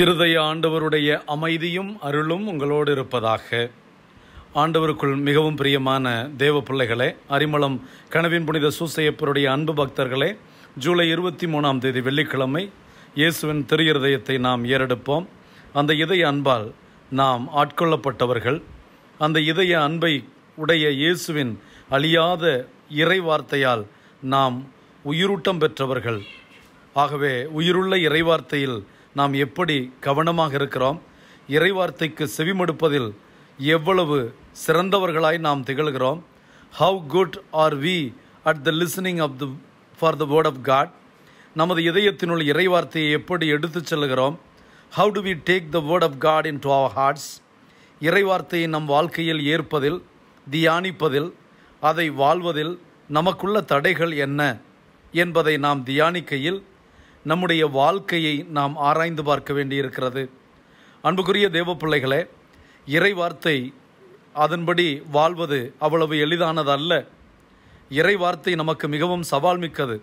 இருதய ஆண்டவருடைய அமைதியும் அருளும் உங்களோடு இருப்பதாக ஆண்டவருக்குள் மிகவும் பிரியமான தேவ பிள்ளைகளே அரிமளம் கனவின் புனித சூசையப்பருடைய அன்பு பக்தர்களே ஜூலை இருபத்தி மூணாம் தேதி வெள்ளிக்கிழமை இயேசுவின் திருஹதயத்தை நாம் ஏறெடுப்போம் அந்த இதய அன்பால் நாம் ஆட்கொள்ளப்பட்டவர்கள் அந்த இதய அன்பை உடைய இயேசுவின் அழியாத இறை வார்த்தையால் நாம் உயிரூட்டம் பெற்றவர்கள் ஆகவே உயிருள்ள இறைவார்த்தையில் நாம் எப்படி கவனமாக இருக்கிறோம் இறைவார்த்தைக்கு செவிமடுப்பதில் எவ்வளவு சிறந்தவர்களாய் நாம் திகழ்கிறோம் how good are we at the listening of the for the word of God நமது இதயத்தினுள் இறைவார்த்தையை எப்படி எடுத்துச் செல்கிறோம் how do we take the word of God into our hearts இறைவார்த்தையை நம் வாழ்க்கையில் ஏற்பதில் தியானிப்பதில் அதை வாழ்வதில் நமக்குள்ள தடைகள் என்ன என்பதை நாம் தியானிக்கையில் நம்முடைய வாழ்க்கையை நாம் ஆராய்ந்து பார்க்க வேண்டியிருக்கிறது அன்புக்குரிய தேவ பிள்ளைகளே இறை வார்த்தை அதன்படி வாழ்வது அவ்வளவு எளிதானது அல்ல இறை வார்த்தை நமக்கு மிகவும் சவால் மிக்கது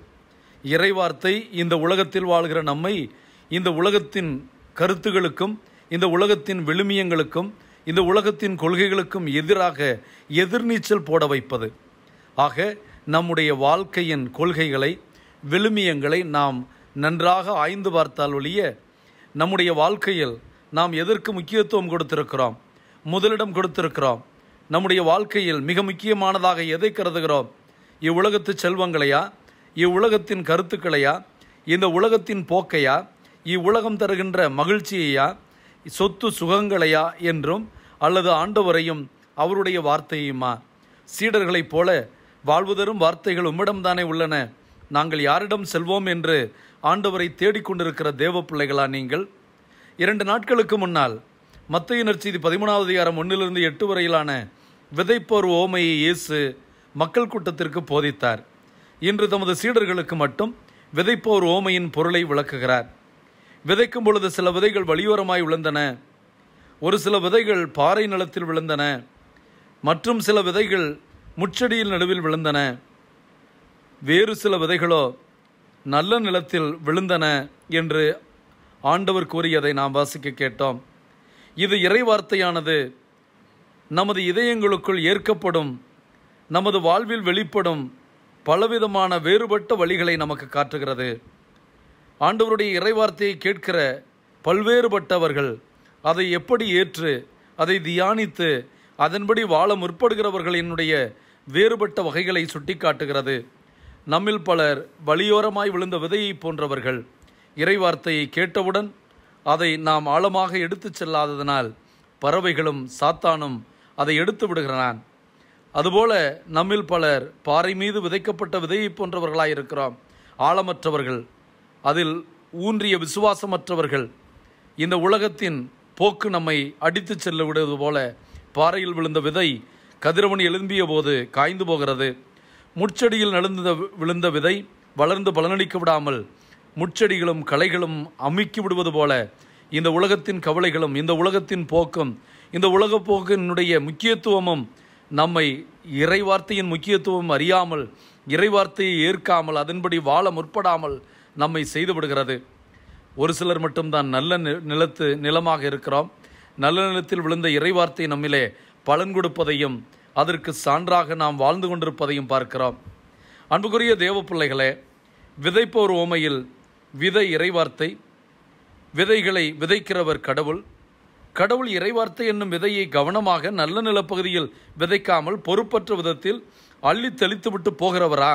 இறை வார்த்தை இந்த உலகத்தில் வாழ்கிற நம்மை இந்த உலகத்தின் கருத்துகளுக்கும் இந்த உலகத்தின் விழுமியங்களுக்கும் இந்த உலகத்தின் கொள்கைகளுக்கும் எதிராக எதிர்நீச்சல் போட வைப்பது ஆக நம்முடைய வாழ்க்கையின் கொள்கைகளை விழுமியங்களை நாம் நன்றாக ஆய்ந்து பார்த்தால் ஒழிய நம்முடைய வாழ்க்கையில் நாம் எதற்கு முக்கியத்துவம் கொடுத்திருக்கிறோம் முதலிடம் கொடுத்திருக்கிறோம் நம்முடைய வாழ்க்கையில் மிக முக்கியமானதாக எதை கருதுகிறோம் இவ்வுலகத்து செல்வங்களையா இவ்வுலகத்தின் கருத்துக்களையா இந்த உலகத்தின் போக்கையா இவ்வுலகம் தருகின்ற மகிழ்ச்சியையா சொத்து சுகங்களையா என்றும் அல்லது ஆண்டவரையும் அவருடைய வார்த்தையுமா சீடர்களைப் போல வாழ்வுதரும் வார்த்தைகள் உம்மிடம்தானே உள்ளன நாங்கள் யாரிடம் செல்வோம் என்று ஆண்டவரை தேடிக்கொண்டிருக்கிற தேவ பிள்ளைகளா நீங்கள் இரண்டு நாட்களுக்கு முன்னால் மத்திய செய்தி பதிமூணாவது அதிகாரம் ஒன்றிலிருந்து எட்டு வரையிலான விதைப்போர் ஓமையை இயேசு மக்கள் கூட்டத்திற்கு போதித்தார் இன்று தமது சீடர்களுக்கு மட்டும் விதைப்போர் ஓமையின் பொருளை விளக்குகிறார் விதைக்கும் பொழுது சில விதைகள் வலியோரமாய் விழுந்தன ஒரு சில விதைகள் பாறை நிலத்தில் விழுந்தன மற்றும் சில விதைகள் முச்சடியில் நடுவில் விழுந்தன வேறு சில விதைகளோ நல்ல நிலத்தில் விழுந்தன என்று ஆண்டவர் கூறியதை நாம் வாசிக்க கேட்டோம் இது இறைவார்த்தையானது நமது இதயங்களுக்குள் ஏற்கப்படும் நமது வாழ்வில் வெளிப்படும் பலவிதமான வேறுபட்ட வழிகளை நமக்கு காட்டுகிறது ஆண்டவருடைய இறைவார்த்தையை கேட்கிற பல்வேறுபட்டவர்கள் அதை எப்படி ஏற்று அதை தியானித்து அதன்படி வாழ முற்படுகிறவர்களினுடைய வேறுபட்ட வகைகளை சுட்டிக்காட்டுகிறது நம்மில் பலர் வலியோரமாய் விழுந்த விதையை போன்றவர்கள் இறைவார்த்தையை கேட்டவுடன் அதை நாம் ஆழமாக எடுத்துச் செல்லாததனால் பறவைகளும் சாத்தானும் அதை எடுத்து விடுகிறான் அதுபோல நம்மில் பலர் பாறை மீது விதைக்கப்பட்ட விதையை போன்றவர்களாயிருக்கிறோம் ஆழமற்றவர்கள் அதில் ஊன்றிய விசுவாசமற்றவர்கள் இந்த உலகத்தின் போக்கு நம்மை அடித்து செல்ல விடுவது போல பாறையில் விழுந்த விதை கதிரவன் எழும்பிய போது காய்ந்து போகிறது முட்செடியில் நடந்த விழுந்த விதை வளர்ந்து பலனளிக்க விடாமல் முட்செடிகளும் களைகளும் அமுக்கி விடுவது போல இந்த உலகத்தின் கவலைகளும் இந்த உலகத்தின் போக்கும் இந்த உலக போக்கினுடைய முக்கியத்துவமும் நம்மை இறைவார்த்தையின் முக்கியத்துவம் அறியாமல் இறைவார்த்தையை ஏற்காமல் அதன்படி வாழ முற்படாமல் நம்மை செய்துவிடுகிறது ஒரு சிலர் மட்டும்தான் நல்ல நிலத்து நிலமாக இருக்கிறோம் நல்ல நிலத்தில் விழுந்த இறைவார்த்தை நம்மிலே பலன் கொடுப்பதையும் அதற்கு சான்றாக நாம் வாழ்ந்து கொண்டிருப்பதையும் பார்க்கிறோம் அன்புக்குரிய தேவ பிள்ளைகளே விதைப்போர் ஓமையில் விதை இறைவார்த்தை விதைகளை விதைக்கிறவர் கடவுள் கடவுள் இறைவார்த்தை என்னும் விதையை கவனமாக நல்ல நிலப்பகுதியில் விதைக்காமல் பொறுப்பற்ற விதத்தில் அள்ளி தெளித்துவிட்டு போகிறவரா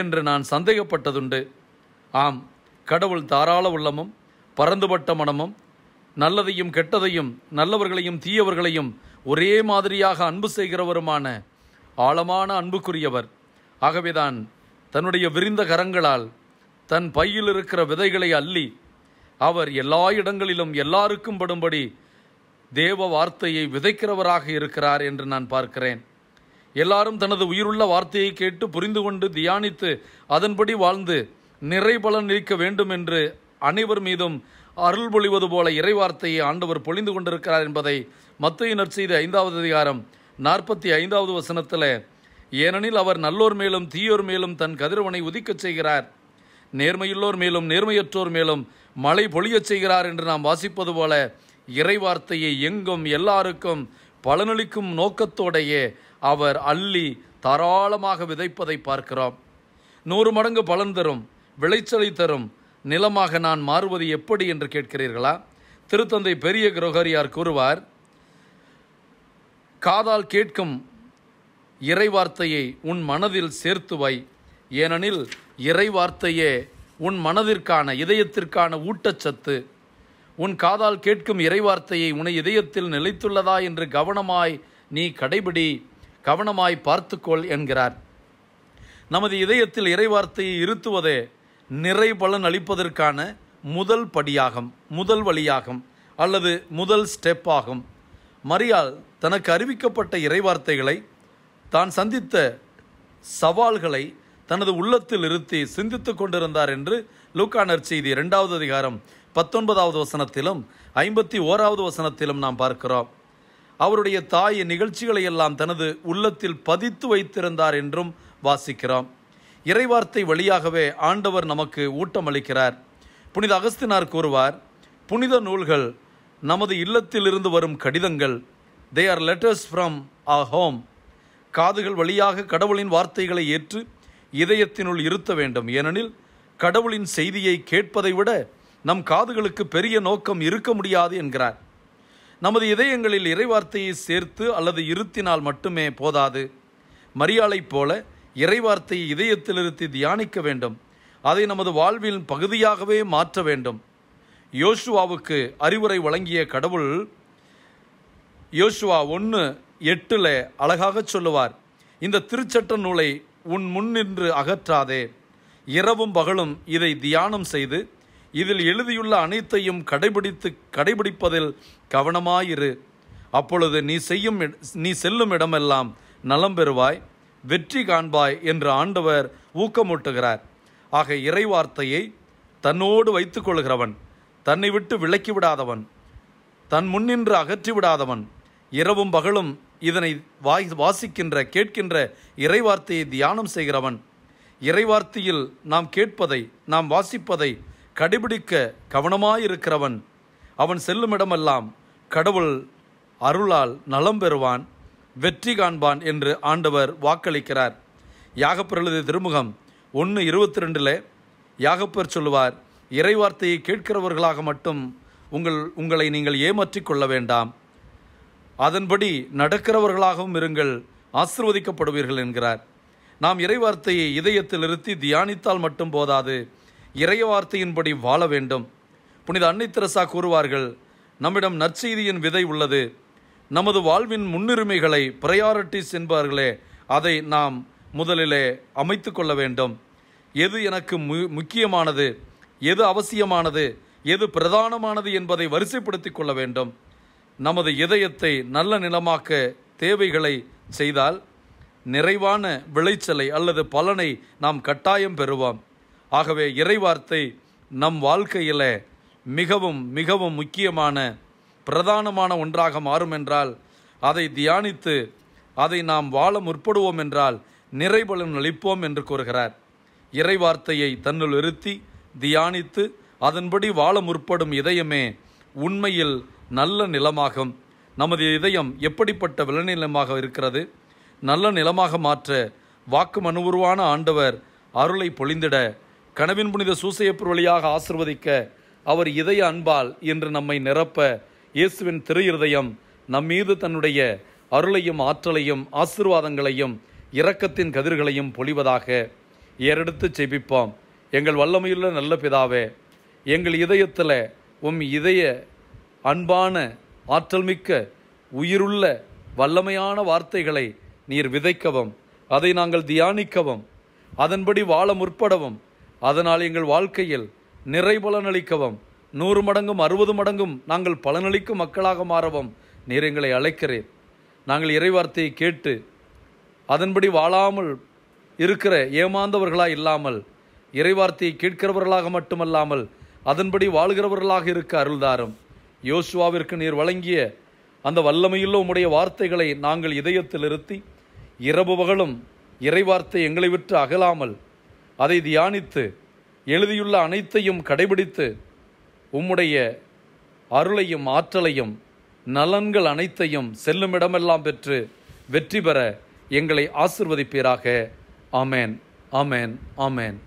என்று நான் சந்தேகப்பட்டதுண்டு ஆம் கடவுள் தாராள உள்ளமும் பரந்துபட்ட மனமும் நல்லதையும் கெட்டதையும் நல்லவர்களையும் தீயவர்களையும் ஒரே மாதிரியாக அன்பு செய்கிறவருமான ஆழமான அன்புக்குரியவர் ஆகவேதான் தன்னுடைய விரிந்த கரங்களால் தன் பையில் இருக்கிற விதைகளை அள்ளி அவர் எல்லா இடங்களிலும் எல்லாருக்கும் படும்படி தேவ வார்த்தையை விதைக்கிறவராக இருக்கிறார் என்று நான் பார்க்கிறேன் எல்லாரும் தனது உயிருள்ள வார்த்தையை கேட்டு புரிந்து கொண்டு தியானித்து அதன்படி வாழ்ந்து நிறைபலன் இருக்க வேண்டும் என்று அனைவர் மீதும் அருள் பொழிவது போல இறைவார்த்தையை ஆண்டவர் பொழிந்து கொண்டிருக்கிறார் என்பதை மத்தையினர் செய்த ஐந்தாவது அதிகாரம் நாற்பத்தி ஐந்தாவது வசனத்தில் ஏனெனில் அவர் நல்லோர் மேலும் தீயோர் மேலும் தன் கதிரவனை உதிக்கச் செய்கிறார் நேர்மையுள்ளோர் மேலும் நேர்மையற்றோர் மேலும் மழை பொழியச் செய்கிறார் என்று நாம் வாசிப்பது போல இறைவார்த்தையை எங்கும் எல்லாருக்கும் பலனளிக்கும் நோக்கத்தோடையே அவர் அள்ளி தாராளமாக விதைப்பதை பார்க்கிறோம் நூறு மடங்கு பலன் தரும் விளைச்சலை தரும் நிலமாக நான் மாறுவது எப்படி என்று கேட்கிறீர்களா திருத்தந்தை பெரிய கிரோகரியார் கூறுவார் காதால் கேட்கும் இறைவார்த்தையை உன் மனதில் சேர்த்து வை ஏனெனில் இறைவார்த்தையே உன் மனதிற்கான இதயத்திற்கான ஊட்டச்சத்து உன் காதால் கேட்கும் இறைவார்த்தையை உன இதயத்தில் நிலைத்துள்ளதா என்று கவனமாய் நீ கடைபிடி கவனமாய் பார்த்துக்கொள் என்கிறார் நமது இதயத்தில் இறைவார்த்தையை இருத்துவதே நிறை பலன் அளிப்பதற்கான முதல் படியாகும் முதல் வழியாகும் அல்லது முதல் ஸ்டெப் ஆகும் மரியால் தனக்கு அறிவிக்கப்பட்ட இறைவார்த்தைகளை தான் சந்தித்த சவால்களை தனது உள்ளத்தில் இருத்தி சிந்தித்து கொண்டிருந்தார் என்று லூக்கானர் செய்தி இரண்டாவது அதிகாரம் பத்தொன்பதாவது வசனத்திலும் ஐம்பத்தி ஓராவது வசனத்திலும் நாம் பார்க்கிறோம் அவருடைய தாயின் நிகழ்ச்சிகளை எல்லாம் தனது உள்ளத்தில் பதித்து வைத்திருந்தார் என்றும் வாசிக்கிறோம் இறைவார்த்தை வழியாகவே ஆண்டவர் நமக்கு ஊட்டம் அளிக்கிறார் புனித அகஸ்தினார் கூறுவார் புனித நூல்கள் நமது இல்லத்திலிருந்து வரும் கடிதங்கள் they are letters from a home காதுகள் வழியாக கடவுளின் வார்த்தைகளை ஏற்று இதயத்தினுள் இருத்த வேண்டும் ஏனெனில் கடவுளின் செய்தியை கேட்பதை விட நம் காதுகளுக்கு பெரிய நோக்கம் இருக்க முடியாது என்கிறார் நமது இதயங்களில் இறைவார்த்தையை சேர்த்து அல்லது இருத்தினால் மட்டுமே போதாது மரியாளைப் போல இறைவார்த்தையை இதயத்தில் இருத்தி தியானிக்க வேண்டும் அதை நமது வாழ்வில் பகுதியாகவே மாற்ற வேண்டும் யோசுவாவுக்கு அறிவுரை வழங்கிய கடவுள் யோசுவா ஒன்று எட்டில் அழகாக சொல்லுவார் இந்த திருச்சட்ட நூலை உன் முன்னின்று அகற்றாதே இரவும் பகலும் இதை தியானம் செய்து இதில் எழுதியுள்ள அனைத்தையும் கடைபிடித்து கடைபிடிப்பதில் கவனமாயிரு அப்பொழுது நீ செய்யும் நீ செல்லும் இடமெல்லாம் நலம் பெறுவாய் வெற்றி காண்பாய் என்று ஆண்டவர் ஊக்கமூட்டுகிறார் ஆக இறைவார்த்தையை தன்னோடு வைத்துக்கொள்கிறவன் தன்னை விட்டு விலக்கிவிடாதவன் தன் முன்னின்று அகற்றிவிடாதவன் இரவும் பகலும் இதனை வாய் வாசிக்கின்ற கேட்கின்ற இறைவார்த்தையை தியானம் செய்கிறவன் இறைவார்த்தையில் நாம் கேட்பதை நாம் வாசிப்பதை கடைபிடிக்க கவனமாயிருக்கிறவன் அவன் செல்லுமிடமெல்லாம் கடவுள் அருளால் நலம் பெறுவான் வெற்றி காண்பான் என்று ஆண்டவர் வாக்களிக்கிறார் யாகப்பிரழுது திருமுகம் ஒன்று இருபத்தி ரெண்டில் யாகப்பர் சொல்லுவார் இறைவார்த்தையை கேட்கிறவர்களாக மட்டும் உங்கள் உங்களை நீங்கள் ஏமாற்றி கொள்ள வேண்டாம் அதன்படி நடக்கிறவர்களாகவும் இருங்கள் ஆசிர்வதிக்கப்படுவீர்கள் என்கிறார் நாம் இறைவார்த்தையை இதயத்தில் இருத்தி தியானித்தால் மட்டும் போதாது இறைவார்த்தையின்படி வாழ வேண்டும் புனித அன்னை திரசா கூறுவார்கள் நம்மிடம் நற்செய்தியின் விதை உள்ளது நமது வாழ்வின் முன்னுரிமைகளை ப்ரையாரிட்டிஸ் என்பார்களே அதை நாம் முதலிலே அமைத்து கொள்ள வேண்டும் எது எனக்கு மு முக்கியமானது எது அவசியமானது எது பிரதானமானது என்பதை வரிசைப்படுத்தி கொள்ள வேண்டும் நமது இதயத்தை நல்ல நிலமாக்க தேவைகளை செய்தால் நிறைவான விளைச்சலை அல்லது பலனை நாம் கட்டாயம் பெறுவோம் ஆகவே இறைவார்த்தை நம் வாழ்க்கையில் மிகவும் மிகவும் முக்கியமான பிரதானமான ஒன்றாக மாறும் என்றால் அதை தியானித்து அதை நாம் வாழ முற்படுவோம் என்றால் நிறைபலன் அளிப்போம் என்று கூறுகிறார் இறை வார்த்தையை தன்னுள் இருத்தி தியானித்து அதன்படி வாழ முற்படும் இதயமே உண்மையில் நல்ல நிலமாகும் நமது இதயம் எப்படிப்பட்ட விளைநிலமாக இருக்கிறது நல்ல நிலமாக மாற்ற வாக்கு மனுவுருவான ஆண்டவர் அருளை பொழிந்திட கனவின் புனித சூசையப்பர் வழியாக ஆசிர்வதிக்க அவர் இதய அன்பால் என்று நம்மை நிரப்ப இயேசுவின் திரு நம் நம்மீது தன்னுடைய அருளையும் ஆற்றலையும் ஆசிர்வாதங்களையும் இரக்கத்தின் கதிர்களையும் பொழிவதாக ஏறெடுத்து செபிப்போம் எங்கள் வல்லமையுள்ள நல்ல பிதாவே எங்கள் இதயத்தில் உம் இதய அன்பான ஆற்றல்மிக்க உயிருள்ள வல்லமையான வார்த்தைகளை நீர் விதைக்கவும் அதை நாங்கள் தியானிக்கவும் அதன்படி வாழ முற்படவும் அதனால் எங்கள் வாழ்க்கையில் நிறைபலனளிக்கவும் நூறு மடங்கும் அறுபது மடங்கும் நாங்கள் பலனளிக்கும் மக்களாக மாறவும் நீர் எங்களை அழைக்கிறேன் நாங்கள் இறைவார்த்தையை கேட்டு அதன்படி வாழாமல் இருக்கிற ஏமாந்தவர்களாக இல்லாமல் இறைவார்த்தையை கேட்கிறவர்களாக மட்டுமல்லாமல் அதன்படி வாழ்கிறவர்களாக இருக்க அருள்தாரும் யோசுவாவிற்கு நீர் வழங்கிய அந்த வல்லமையுள்ள உம்முடைய வார்த்தைகளை நாங்கள் இதயத்தில் இருத்தி இரவு பகலும் இறைவார்த்தை எங்களை விட்டு அகலாமல் அதை தியானித்து எழுதியுள்ள அனைத்தையும் கடைபிடித்து உம்முடைய அருளையும் ஆற்றலையும் நலன்கள் அனைத்தையும் செல்லும் இடமெல்லாம் பெற்று வெற்றி பெற எங்களை ஆசிர்வதிப்பீராக ஆமேன் ஆமேன் ஆமேன்